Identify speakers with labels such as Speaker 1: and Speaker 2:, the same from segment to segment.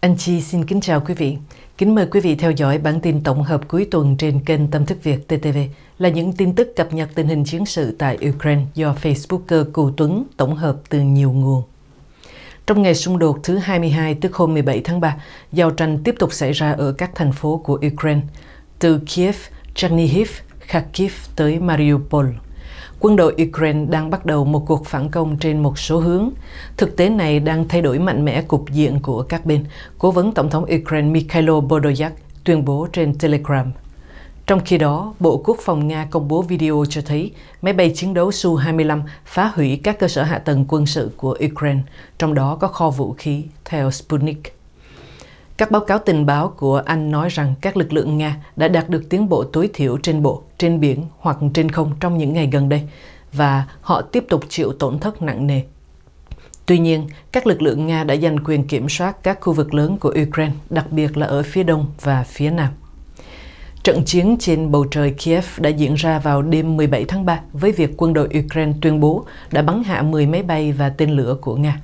Speaker 1: Anh Chi xin kính chào quý vị. Kính mời quý vị theo dõi bản tin tổng hợp cuối tuần trên kênh Tâm thức Việt TTV là những tin tức cập nhật tình hình chiến sự tại Ukraine do Facebooker Cù Tuấn tổng hợp từ nhiều nguồn. Trong ngày xung đột thứ 22 tức hôm 17 tháng 3, giao tranh tiếp tục xảy ra ở các thành phố của Ukraine, từ Kiev, Chernihiv, Kharkiv tới Mariupol. Quân đội Ukraine đang bắt đầu một cuộc phản công trên một số hướng. Thực tế này đang thay đổi mạnh mẽ cục diện của các bên, cố vấn Tổng thống Ukraine Mikhailo Podolyak tuyên bố trên Telegram. Trong khi đó, Bộ Quốc phòng Nga công bố video cho thấy máy bay chiến đấu Su-25 phá hủy các cơ sở hạ tầng quân sự của Ukraine, trong đó có kho vũ khí, theo Sputnik. Các báo cáo tình báo của Anh nói rằng các lực lượng Nga đã đạt được tiến bộ tối thiểu trên bộ, trên biển hoặc trên không trong những ngày gần đây và họ tiếp tục chịu tổn thất nặng nề. Tuy nhiên, các lực lượng Nga đã giành quyền kiểm soát các khu vực lớn của Ukraine, đặc biệt là ở phía đông và phía nam. Trận chiến trên bầu trời Kiev đã diễn ra vào đêm 17 tháng 3 với việc quân đội Ukraine tuyên bố đã bắn hạ 10 máy bay và tên lửa của Nga.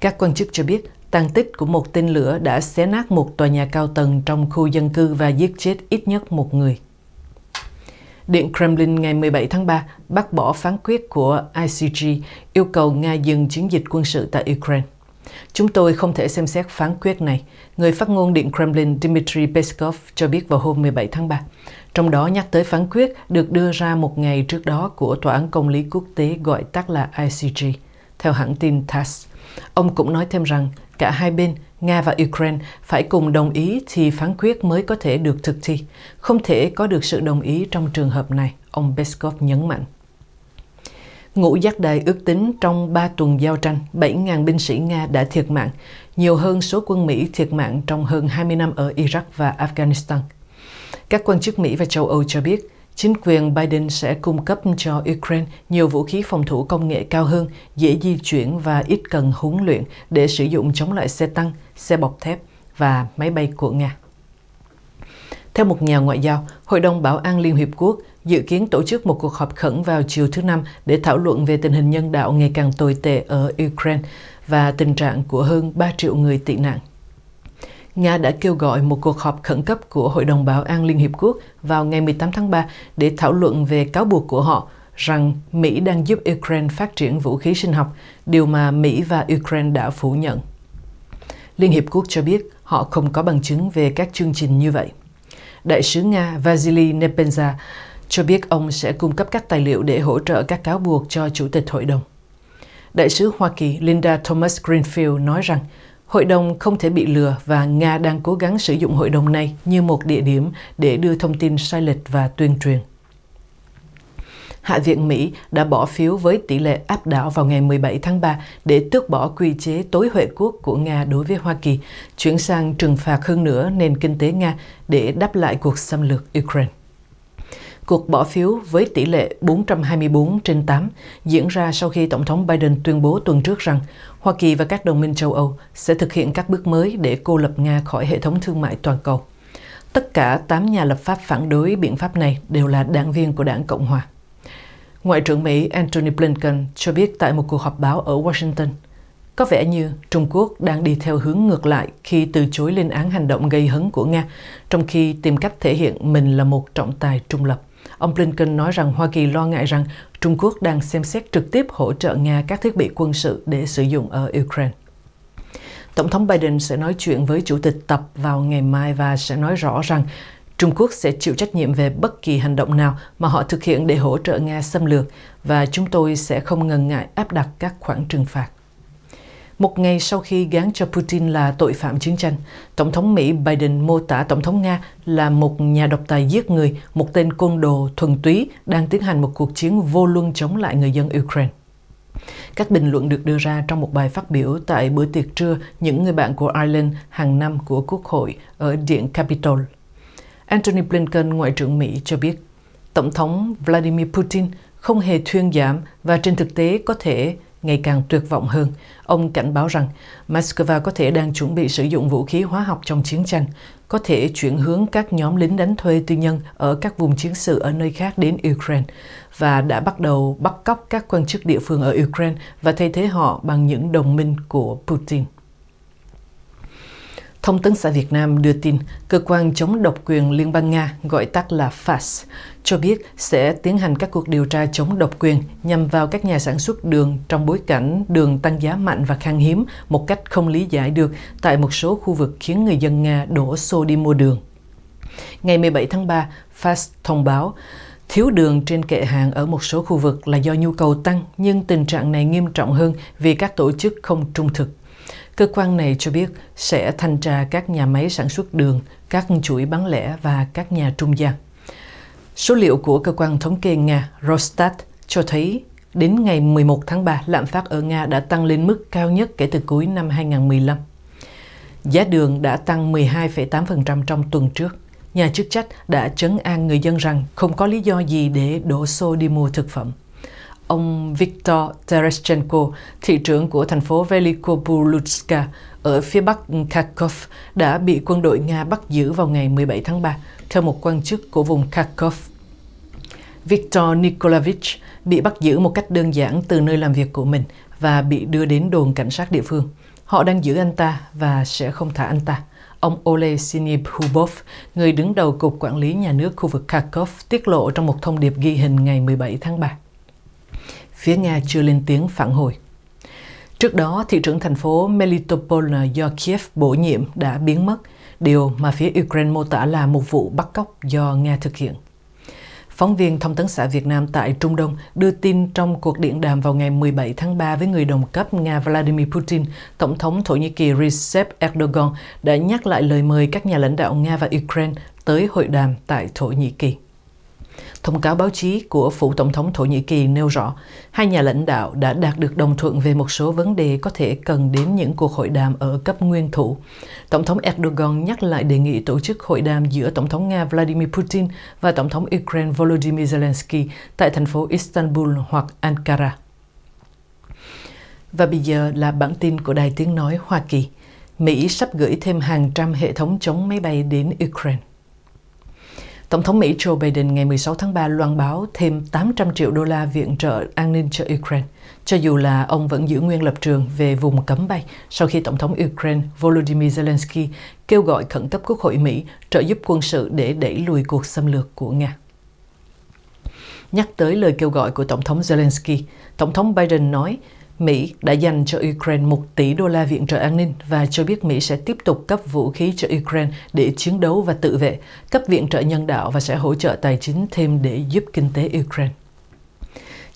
Speaker 1: Các quan chức cho biết Tàn tích của một tên lửa đã xé nát một tòa nhà cao tầng trong khu dân cư và giết chết ít nhất một người. Điện Kremlin ngày 17 tháng 3 bác bỏ phán quyết của ICG yêu cầu Nga dừng chiến dịch quân sự tại Ukraine. Chúng tôi không thể xem xét phán quyết này, người phát ngôn Điện Kremlin Dmitry Peskov cho biết vào hôm 17 tháng 3. Trong đó nhắc tới phán quyết được đưa ra một ngày trước đó của Tòa án Công lý Quốc tế gọi tắt là ICG, theo hãng tin TASS. Ông cũng nói thêm rằng cả hai bên, Nga và Ukraine, phải cùng đồng ý thì phán quyết mới có thể được thực thi. Không thể có được sự đồng ý trong trường hợp này, ông Peskov nhấn mạnh. Ngũ giác đài ước tính trong 3 tuần giao tranh, 7.000 binh sĩ Nga đã thiệt mạng, nhiều hơn số quân Mỹ thiệt mạng trong hơn 20 năm ở Iraq và Afghanistan. Các quan chức Mỹ và châu Âu cho biết, Chính quyền Biden sẽ cung cấp cho Ukraine nhiều vũ khí phòng thủ công nghệ cao hơn, dễ di chuyển và ít cần huấn luyện để sử dụng chống lại xe tăng, xe bọc thép và máy bay của Nga. Theo một nhà ngoại giao, Hội đồng Bảo an Liên Hiệp Quốc dự kiến tổ chức một cuộc họp khẩn vào chiều thứ Năm để thảo luận về tình hình nhân đạo ngày càng tồi tệ ở Ukraine và tình trạng của hơn 3 triệu người tị nạn. Nga đã kêu gọi một cuộc họp khẩn cấp của Hội đồng Bảo an Liên Hiệp Quốc vào ngày 18 tháng 3 để thảo luận về cáo buộc của họ rằng Mỹ đang giúp Ukraine phát triển vũ khí sinh học, điều mà Mỹ và Ukraine đã phủ nhận. Liên Hiệp Quốc cho biết họ không có bằng chứng về các chương trình như vậy. Đại sứ Nga Vasily Nepenza cho biết ông sẽ cung cấp các tài liệu để hỗ trợ các cáo buộc cho Chủ tịch Hội đồng. Đại sứ Hoa Kỳ Linda Thomas Greenfield nói rằng Hội đồng không thể bị lừa và Nga đang cố gắng sử dụng hội đồng này như một địa điểm để đưa thông tin sai lệch và tuyên truyền. Hạ viện Mỹ đã bỏ phiếu với tỷ lệ áp đảo vào ngày 17 tháng 3 để tước bỏ quy chế tối huệ quốc của Nga đối với Hoa Kỳ, chuyển sang trừng phạt hơn nữa nền kinh tế Nga để đáp lại cuộc xâm lược Ukraine. Cuộc bỏ phiếu với tỷ lệ 424 trên 8 diễn ra sau khi Tổng thống Biden tuyên bố tuần trước rằng Hoa Kỳ và các đồng minh châu Âu sẽ thực hiện các bước mới để cô lập Nga khỏi hệ thống thương mại toàn cầu. Tất cả 8 nhà lập pháp phản đối biện pháp này đều là đảng viên của đảng Cộng hòa. Ngoại trưởng Mỹ Antony Blinken cho biết tại một cuộc họp báo ở Washington, có vẻ như Trung Quốc đang đi theo hướng ngược lại khi từ chối lên án hành động gây hấn của Nga, trong khi tìm cách thể hiện mình là một trọng tài trung lập. Ông Blinken nói rằng Hoa Kỳ lo ngại rằng Trung Quốc đang xem xét trực tiếp hỗ trợ Nga các thiết bị quân sự để sử dụng ở Ukraine. Tổng thống Biden sẽ nói chuyện với Chủ tịch Tập vào ngày mai và sẽ nói rõ rằng Trung Quốc sẽ chịu trách nhiệm về bất kỳ hành động nào mà họ thực hiện để hỗ trợ Nga xâm lược và chúng tôi sẽ không ngần ngại áp đặt các khoản trừng phạt. Một ngày sau khi gán cho Putin là tội phạm chiến tranh, Tổng thống Mỹ Biden mô tả Tổng thống Nga là một nhà độc tài giết người, một tên côn đồ thuần túy đang tiến hành một cuộc chiến vô luân chống lại người dân Ukraine. Các bình luận được đưa ra trong một bài phát biểu tại bữa tiệc trưa những người bạn của Ireland hàng năm của Quốc hội ở Điện Capitol. Anthony Blinken, Ngoại trưởng Mỹ, cho biết Tổng thống Vladimir Putin không hề thuyên giảm và trên thực tế có thể ngày càng tuyệt vọng hơn. Ông cảnh báo rằng Moscow có thể đang chuẩn bị sử dụng vũ khí hóa học trong chiến tranh, có thể chuyển hướng các nhóm lính đánh thuê tư nhân ở các vùng chiến sự ở nơi khác đến Ukraine và đã bắt đầu bắt cóc các quan chức địa phương ở Ukraine và thay thế họ bằng những đồng minh của Putin. Thông tấn xã Việt Nam đưa tin, cơ quan chống độc quyền Liên bang Nga, gọi tắt là FAS, cho biết sẽ tiến hành các cuộc điều tra chống độc quyền nhằm vào các nhà sản xuất đường trong bối cảnh đường tăng giá mạnh và khan hiếm một cách không lý giải được tại một số khu vực khiến người dân Nga đổ xô đi mua đường. Ngày 17 tháng 3, FAS thông báo, Thiếu đường trên kệ hàng ở một số khu vực là do nhu cầu tăng, nhưng tình trạng này nghiêm trọng hơn vì các tổ chức không trung thực Cơ quan này cho biết sẽ thanh tra các nhà máy sản xuất đường, các chuỗi bán lẻ và các nhà trung gian. Số liệu của cơ quan thống kê Nga Rostat cho thấy đến ngày 11 tháng 3, lạm phát ở Nga đã tăng lên mức cao nhất kể từ cuối năm 2015. Giá đường đã tăng 12,8% trong tuần trước. Nhà chức trách đã chấn an người dân rằng không có lý do gì để đổ xô đi mua thực phẩm ông Viktor Tereschenko, thị trưởng của thành phố Velikopolutska ở phía bắc Kharkov, đã bị quân đội Nga bắt giữ vào ngày 17 tháng 3, theo một quan chức của vùng Kharkov. Viktor Nikolaevich bị bắt giữ một cách đơn giản từ nơi làm việc của mình và bị đưa đến đồn cảnh sát địa phương. Họ đang giữ anh ta và sẽ không thả anh ta. Ông Oleh Sinibhubov, người đứng đầu Cục Quản lý Nhà nước khu vực Kharkov, tiết lộ trong một thông điệp ghi hình ngày 17 tháng 3 phía Nga chưa lên tiếng phản hồi. Trước đó, thị trưởng thành phố Melitopol do Kiev bổ nhiệm đã biến mất, điều mà phía Ukraine mô tả là một vụ bắt cóc do Nga thực hiện. Phóng viên Thông tấn xã Việt Nam tại Trung Đông đưa tin trong cuộc điện đàm vào ngày 17 tháng 3 với người đồng cấp Nga Vladimir Putin, Tổng thống Thổ Nhĩ Kỳ Recep Erdogan đã nhắc lại lời mời các nhà lãnh đạo Nga và Ukraine tới hội đàm tại Thổ Nhĩ Kỳ. Thông cáo báo chí của phủ tổng thống Thổ Nhĩ Kỳ nêu rõ, hai nhà lãnh đạo đã đạt được đồng thuận về một số vấn đề có thể cần đến những cuộc hội đàm ở cấp nguyên thủ. Tổng thống Erdogan nhắc lại đề nghị tổ chức hội đàm giữa Tổng thống Nga Vladimir Putin và Tổng thống Ukraine Volodymyr Zelensky tại thành phố Istanbul hoặc Ankara. Và bây giờ là bản tin của Đài Tiếng Nói Hoa Kỳ. Mỹ sắp gửi thêm hàng trăm hệ thống chống máy bay đến Ukraine. Tổng thống Mỹ Joe Biden ngày 16 tháng 3 loan báo thêm 800 triệu đô la viện trợ an ninh cho Ukraine, cho dù là ông vẫn giữ nguyên lập trường về vùng cấm bay sau khi Tổng thống Ukraine Volodymyr Zelensky kêu gọi khẩn cấp Quốc hội Mỹ trợ giúp quân sự để đẩy lùi cuộc xâm lược của Nga. Nhắc tới lời kêu gọi của Tổng thống Zelensky, Tổng thống Biden nói Mỹ đã dành cho Ukraine 1 tỷ đô la viện trợ an ninh và cho biết Mỹ sẽ tiếp tục cấp vũ khí cho Ukraine để chiến đấu và tự vệ, cấp viện trợ nhân đạo và sẽ hỗ trợ tài chính thêm để giúp kinh tế Ukraine.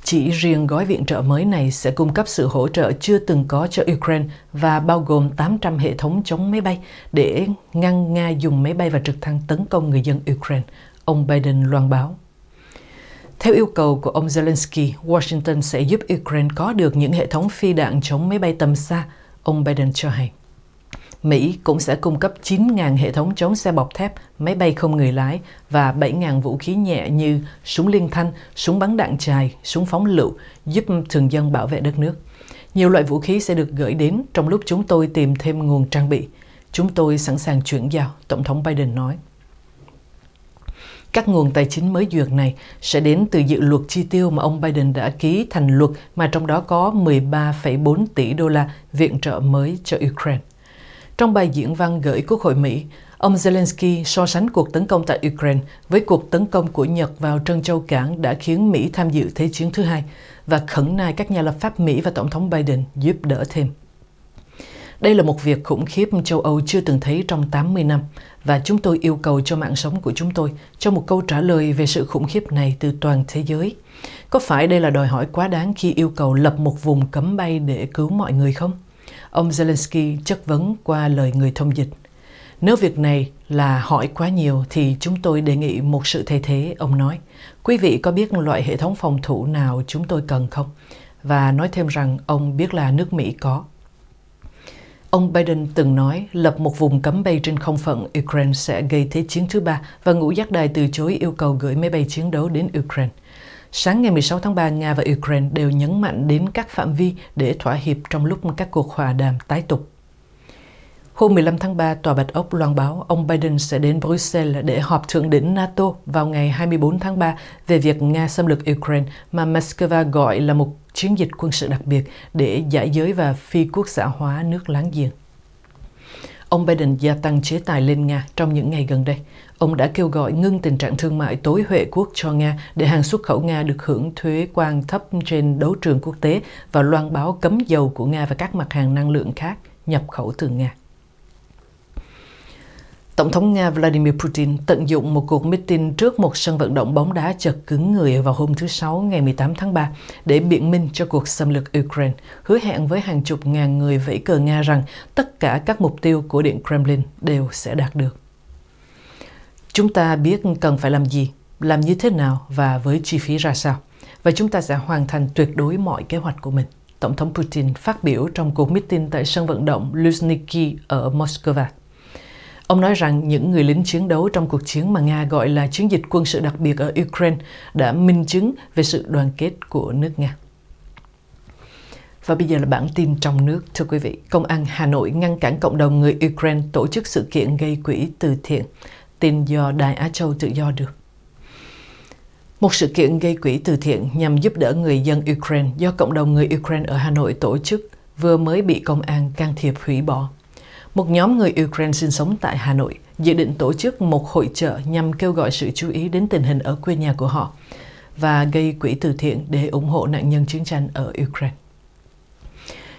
Speaker 1: Chỉ riêng gói viện trợ mới này sẽ cung cấp sự hỗ trợ chưa từng có cho Ukraine và bao gồm 800 hệ thống chống máy bay để ngăn Nga dùng máy bay và trực thăng tấn công người dân Ukraine, ông Biden loan báo. Theo yêu cầu của ông Zelensky, Washington sẽ giúp Ukraine có được những hệ thống phi đạn chống máy bay tầm xa, ông Biden cho hay. Mỹ cũng sẽ cung cấp 9.000 hệ thống chống xe bọc thép, máy bay không người lái và 7.000 vũ khí nhẹ như súng liên thanh, súng bắn đạn chài, súng phóng lựu giúp thường dân bảo vệ đất nước. Nhiều loại vũ khí sẽ được gửi đến trong lúc chúng tôi tìm thêm nguồn trang bị. Chúng tôi sẵn sàng chuyển giao, Tổng thống Biden nói. Các nguồn tài chính mới duyệt này sẽ đến từ dự luật chi tiêu mà ông Biden đã ký thành luật mà trong đó có 13,4 tỷ đô la viện trợ mới cho Ukraine. Trong bài diễn văn gửi Quốc hội Mỹ, ông Zelensky so sánh cuộc tấn công tại Ukraine với cuộc tấn công của Nhật vào Trân Châu Cảng đã khiến Mỹ tham dự Thế chiến thứ hai và khẩn nài các nhà lập pháp Mỹ và Tổng thống Biden giúp đỡ thêm. Đây là một việc khủng khiếp châu Âu chưa từng thấy trong 80 năm, và chúng tôi yêu cầu cho mạng sống của chúng tôi cho một câu trả lời về sự khủng khiếp này từ toàn thế giới. Có phải đây là đòi hỏi quá đáng khi yêu cầu lập một vùng cấm bay để cứu mọi người không? Ông Zelensky chất vấn qua lời người thông dịch. Nếu việc này là hỏi quá nhiều thì chúng tôi đề nghị một sự thay thế, ông nói. Quý vị có biết loại hệ thống phòng thủ nào chúng tôi cần không? Và nói thêm rằng ông biết là nước Mỹ có. Ông Biden từng nói lập một vùng cấm bay trên không phận Ukraine sẽ gây thế chiến thứ ba và ngũ giác đài từ chối yêu cầu gửi máy bay chiến đấu đến Ukraine. Sáng ngày 16 tháng 3, Nga và Ukraine đều nhấn mạnh đến các phạm vi để thỏa hiệp trong lúc các cuộc hòa đàm tái tục. Hôm 15 tháng 3, Tòa Bạch Ốc loan báo ông Biden sẽ đến Bruxelles để họp thượng đỉnh NATO vào ngày 24 tháng 3 về việc Nga xâm lược Ukraine mà Moscow gọi là một chiến dịch quân sự đặc biệt để giải giới và phi quốc xã hóa nước láng giềng. Ông Biden gia tăng chế tài lên Nga trong những ngày gần đây. Ông đã kêu gọi ngưng tình trạng thương mại tối huệ quốc cho Nga để hàng xuất khẩu Nga được hưởng thuế quan thấp trên đấu trường quốc tế và loan báo cấm dầu của Nga và các mặt hàng năng lượng khác nhập khẩu từ Nga. Tổng thống Nga Vladimir Putin tận dụng một cuộc meeting trước một sân vận động bóng đá chật cứng người vào hôm thứ Sáu ngày 18 tháng 3 để biện minh cho cuộc xâm lược Ukraine, hứa hẹn với hàng chục ngàn người vẫy cờ Nga rằng tất cả các mục tiêu của Điện Kremlin đều sẽ đạt được. Chúng ta biết cần phải làm gì, làm như thế nào và với chi phí ra sao, và chúng ta sẽ hoàn thành tuyệt đối mọi kế hoạch của mình. Tổng thống Putin phát biểu trong cuộc meeting tại sân vận động Luzhniki ở Moscow. Ông nói rằng những người lính chiến đấu trong cuộc chiến mà Nga gọi là chiến dịch quân sự đặc biệt ở Ukraine đã minh chứng về sự đoàn kết của nước Nga. Và bây giờ là bản tin trong nước. Thưa quý vị, Công an Hà Nội ngăn cản cộng đồng người Ukraine tổ chức sự kiện gây quỹ từ thiện. Tin do Đài Á Châu Tự Do được. Một sự kiện gây quỹ từ thiện nhằm giúp đỡ người dân Ukraine do cộng đồng người Ukraine ở Hà Nội tổ chức vừa mới bị công an can thiệp hủy bỏ. Một nhóm người Ukraine sinh sống tại Hà Nội dự định tổ chức một hội trợ nhằm kêu gọi sự chú ý đến tình hình ở quê nhà của họ và gây quỹ từ thiện để ủng hộ nạn nhân chiến tranh ở Ukraine.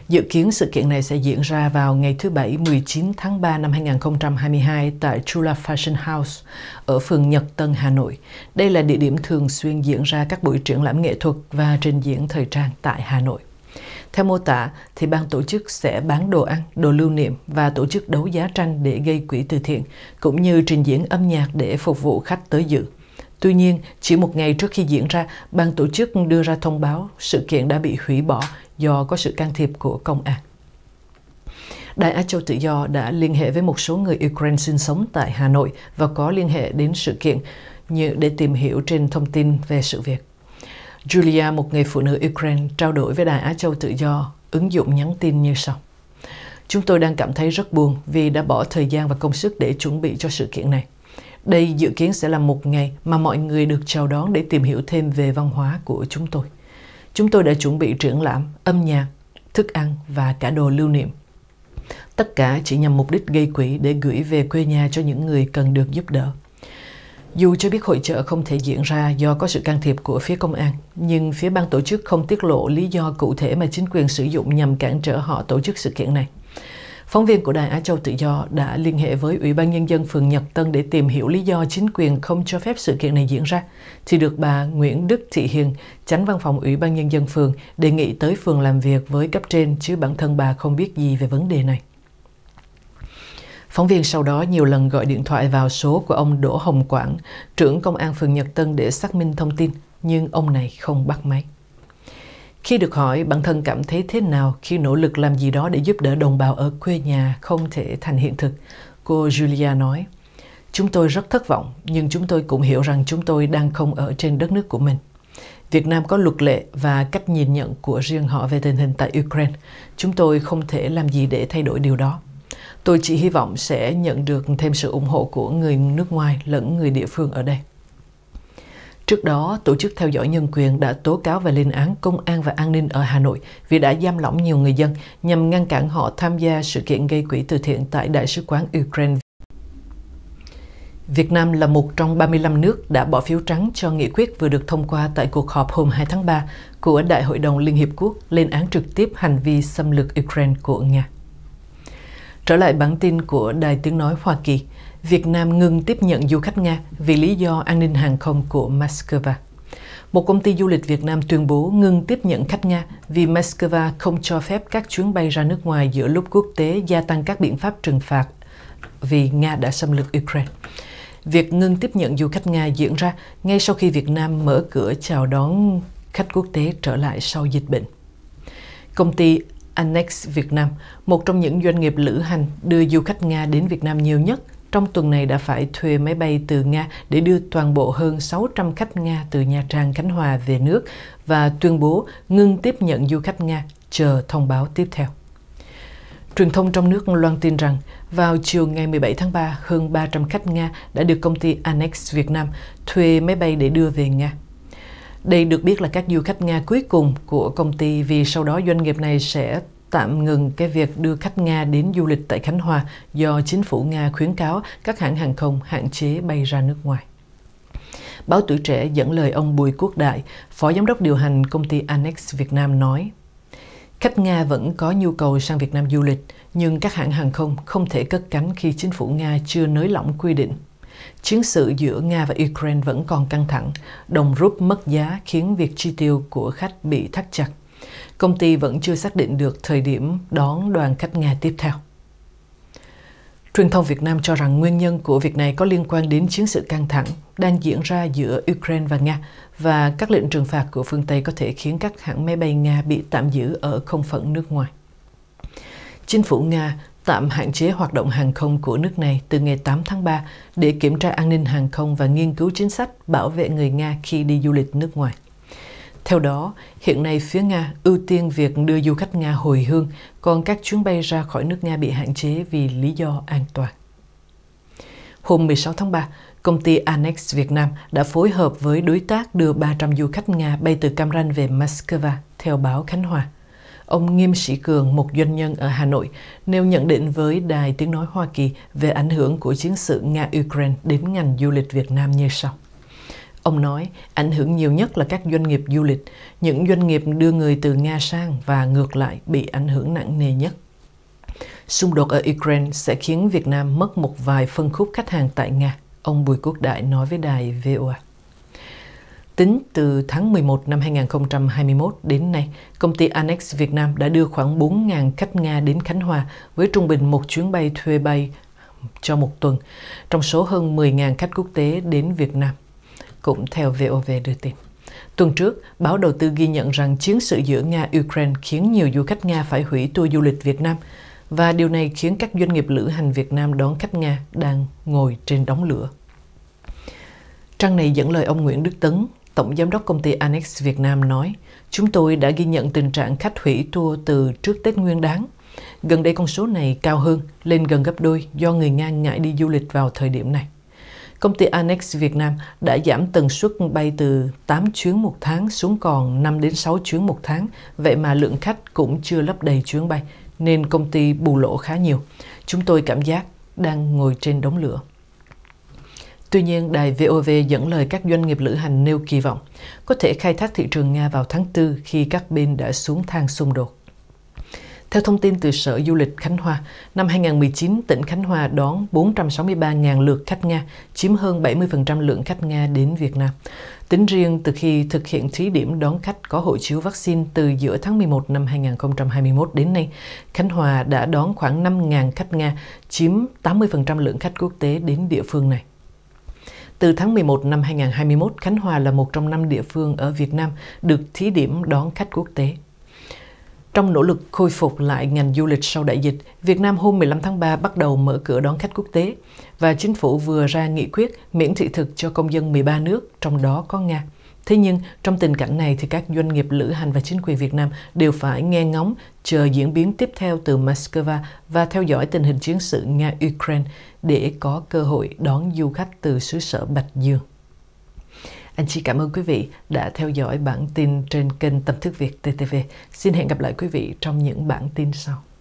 Speaker 1: Dự kiến sự kiện này sẽ diễn ra vào ngày thứ Bảy 19 tháng 3 năm 2022 tại Chula Fashion House ở phường Nhật Tân, Hà Nội. Đây là địa điểm thường xuyên diễn ra các buổi triển lãm nghệ thuật và trình diễn thời trang tại Hà Nội. Theo mô tả, thì ban tổ chức sẽ bán đồ ăn, đồ lưu niệm và tổ chức đấu giá tranh để gây quỹ từ thiện, cũng như trình diễn âm nhạc để phục vụ khách tới dự. Tuy nhiên, chỉ một ngày trước khi diễn ra, ban tổ chức đưa ra thông báo sự kiện đã bị hủy bỏ do có sự can thiệp của công an. Đại Á Châu Tự Do đã liên hệ với một số người Ukraine sinh sống tại Hà Nội và có liên hệ đến sự kiện như để tìm hiểu trên thông tin về sự việc. Julia, một người phụ nữ Ukraine, trao đổi với Đài Á Châu Tự Do, ứng dụng nhắn tin như sau. Chúng tôi đang cảm thấy rất buồn vì đã bỏ thời gian và công sức để chuẩn bị cho sự kiện này. Đây dự kiến sẽ là một ngày mà mọi người được chào đón để tìm hiểu thêm về văn hóa của chúng tôi. Chúng tôi đã chuẩn bị triển lãm, âm nhạc, thức ăn và cả đồ lưu niệm. Tất cả chỉ nhằm mục đích gây quỹ để gửi về quê nhà cho những người cần được giúp đỡ. Dù cho biết hội trợ không thể diễn ra do có sự can thiệp của phía công an, nhưng phía ban tổ chức không tiết lộ lý do cụ thể mà chính quyền sử dụng nhằm cản trở họ tổ chức sự kiện này. Phóng viên của Đài Á Châu Tự Do đã liên hệ với Ủy ban Nhân dân phường Nhật Tân để tìm hiểu lý do chính quyền không cho phép sự kiện này diễn ra, thì được bà Nguyễn Đức Thị Hiền, tránh văn phòng Ủy ban Nhân dân phường, đề nghị tới phường làm việc với cấp trên chứ bản thân bà không biết gì về vấn đề này. Phóng viên sau đó nhiều lần gọi điện thoại vào số của ông Đỗ Hồng Quảng, trưởng công an phường Nhật Tân để xác minh thông tin, nhưng ông này không bắt máy. Khi được hỏi bản thân cảm thấy thế nào khi nỗ lực làm gì đó để giúp đỡ đồng bào ở quê nhà không thể thành hiện thực, cô Julia nói, Chúng tôi rất thất vọng, nhưng chúng tôi cũng hiểu rằng chúng tôi đang không ở trên đất nước của mình. Việt Nam có luật lệ và cách nhìn nhận của riêng họ về tình hình tại Ukraine. Chúng tôi không thể làm gì để thay đổi điều đó. Tôi chỉ hy vọng sẽ nhận được thêm sự ủng hộ của người nước ngoài lẫn người địa phương ở đây. Trước đó, Tổ chức Theo dõi Nhân quyền đã tố cáo và lên án Công an và An ninh ở Hà Nội vì đã giam lỏng nhiều người dân nhằm ngăn cản họ tham gia sự kiện gây quỹ từ thiện tại Đại sứ quán Ukraine. Việt Nam là một trong 35 nước đã bỏ phiếu trắng cho nghị quyết vừa được thông qua tại cuộc họp hôm 2 tháng 3 của Đại hội đồng Liên Hiệp Quốc lên án trực tiếp hành vi xâm lược Ukraine của Nga. Trở lại bản tin của Đài Tiếng Nói Hoa Kỳ, Việt Nam ngừng tiếp nhận du khách Nga vì lý do an ninh hàng không của Moscow. Một công ty du lịch Việt Nam tuyên bố ngừng tiếp nhận khách Nga vì Moscow không cho phép các chuyến bay ra nước ngoài giữa lúc quốc tế gia tăng các biện pháp trừng phạt vì Nga đã xâm lược Ukraine. Việc ngừng tiếp nhận du khách Nga diễn ra ngay sau khi Việt Nam mở cửa chào đón khách quốc tế trở lại sau dịch bệnh. Công ty Annex Việt Nam, một trong những doanh nghiệp lữ hành đưa du khách Nga đến Việt Nam nhiều nhất, trong tuần này đã phải thuê máy bay từ Nga để đưa toàn bộ hơn 600 khách Nga từ Nha Trang, Khánh Hòa về nước và tuyên bố ngưng tiếp nhận du khách Nga chờ thông báo tiếp theo. Truyền thông trong nước loan tin rằng vào chiều ngày 17 tháng 3, hơn 300 khách Nga đã được công ty Annex Việt Nam thuê máy bay để đưa về Nga. Đây được biết là các du khách Nga cuối cùng của công ty vì sau đó doanh nghiệp này sẽ tạm ngừng cái việc đưa khách Nga đến du lịch tại Khánh Hòa do chính phủ Nga khuyến cáo các hãng hàng không hạn chế bay ra nước ngoài. Báo Tuổi Trẻ dẫn lời ông Bùi Quốc Đại, Phó Giám đốc điều hành công ty Annex Việt Nam nói, Khách Nga vẫn có nhu cầu sang Việt Nam du lịch, nhưng các hãng hàng không không thể cất cánh khi chính phủ Nga chưa nới lỏng quy định Chiến sự giữa Nga và Ukraine vẫn còn căng thẳng, đồng rút mất giá khiến việc chi tiêu của khách bị thắt chặt. Công ty vẫn chưa xác định được thời điểm đón đoàn khách Nga tiếp theo. Truyền thông Việt Nam cho rằng nguyên nhân của việc này có liên quan đến chiến sự căng thẳng đang diễn ra giữa Ukraine và Nga và các lệnh trừng phạt của phương Tây có thể khiến các hãng máy bay Nga bị tạm giữ ở không phận nước ngoài. Chính phủ Nga tạm hạn chế hoạt động hàng không của nước này từ ngày 8 tháng 3 để kiểm tra an ninh hàng không và nghiên cứu chính sách bảo vệ người Nga khi đi du lịch nước ngoài. Theo đó, hiện nay phía Nga ưu tiên việc đưa du khách Nga hồi hương, còn các chuyến bay ra khỏi nước Nga bị hạn chế vì lý do an toàn. Hôm 16 tháng 3, công ty Annex Việt Nam đã phối hợp với đối tác đưa 300 du khách Nga bay từ Cam Ranh về Moscow, theo báo Khánh Hòa. Ông Nghiêm Sĩ Cường, một doanh nhân ở Hà Nội, nêu nhận định với Đài Tiếng Nói Hoa Kỳ về ảnh hưởng của chiến sự Nga-Ukraine đến ngành du lịch Việt Nam như sau. Ông nói, ảnh hưởng nhiều nhất là các doanh nghiệp du lịch, những doanh nghiệp đưa người từ Nga sang và ngược lại bị ảnh hưởng nặng nề nhất. Xung đột ở Ukraine sẽ khiến Việt Nam mất một vài phân khúc khách hàng tại Nga, ông Bùi Quốc Đại nói với đài VOA. Tính từ tháng 11 năm 2021 đến nay, công ty Annex Việt Nam đã đưa khoảng 4.000 khách Nga đến Khánh Hòa với trung bình một chuyến bay thuê bay cho một tuần, trong số hơn 10.000 khách quốc tế đến Việt Nam, cũng theo VOV đưa tin. Tuần trước, báo đầu tư ghi nhận rằng chiến sự giữa Nga-Ukraine khiến nhiều du khách Nga phải hủy tour du lịch Việt Nam và điều này khiến các doanh nghiệp lữ hành Việt Nam đón khách Nga đang ngồi trên đống lửa. Trang này dẫn lời ông Nguyễn Đức Tấn, Tổng Giám đốc Công ty Annex Việt Nam nói, chúng tôi đã ghi nhận tình trạng khách hủy tour từ trước Tết Nguyên đáng. Gần đây con số này cao hơn, lên gần gấp đôi do người Nga ngại đi du lịch vào thời điểm này. Công ty Annex Việt Nam đã giảm tần suất bay từ 8 chuyến một tháng xuống còn 5 đến 6 chuyến một tháng, vậy mà lượng khách cũng chưa lấp đầy chuyến bay, nên công ty bù lỗ khá nhiều. Chúng tôi cảm giác đang ngồi trên đống lửa. Tuy nhiên, đài VOV dẫn lời các doanh nghiệp lữ hành nêu kỳ vọng có thể khai thác thị trường Nga vào tháng 4 khi các bên đã xuống thang xung đột. Theo thông tin từ Sở Du lịch Khánh Hòa, năm 2019, tỉnh Khánh Hòa đón 463.000 lượt khách Nga, chiếm hơn 70% lượng khách Nga đến Việt Nam. Tính riêng từ khi thực hiện thí điểm đón khách có hộ chiếu vaccine từ giữa tháng 11 năm 2021 đến nay, Khánh Hòa đã đón khoảng 5.000 khách Nga, chiếm 80% lượng khách quốc tế đến địa phương này. Từ tháng 11 năm 2021, Khánh Hòa là một trong năm địa phương ở Việt Nam được thí điểm đón khách quốc tế. Trong nỗ lực khôi phục lại ngành du lịch sau đại dịch, Việt Nam hôm 15 tháng 3 bắt đầu mở cửa đón khách quốc tế và chính phủ vừa ra nghị quyết miễn thị thực cho công dân 13 nước, trong đó có Nga. Thế nhưng, trong tình cảnh này thì các doanh nghiệp lữ hành và chính quyền Việt Nam đều phải nghe ngóng, chờ diễn biến tiếp theo từ Moscow và theo dõi tình hình chiến sự Nga-Ukraine để có cơ hội đón du khách từ xứ sở Bạch Dương. Anh chị cảm ơn quý vị đã theo dõi bản tin trên kênh Tâm Thức Việt TTV. Xin hẹn gặp lại quý vị trong những bản tin sau.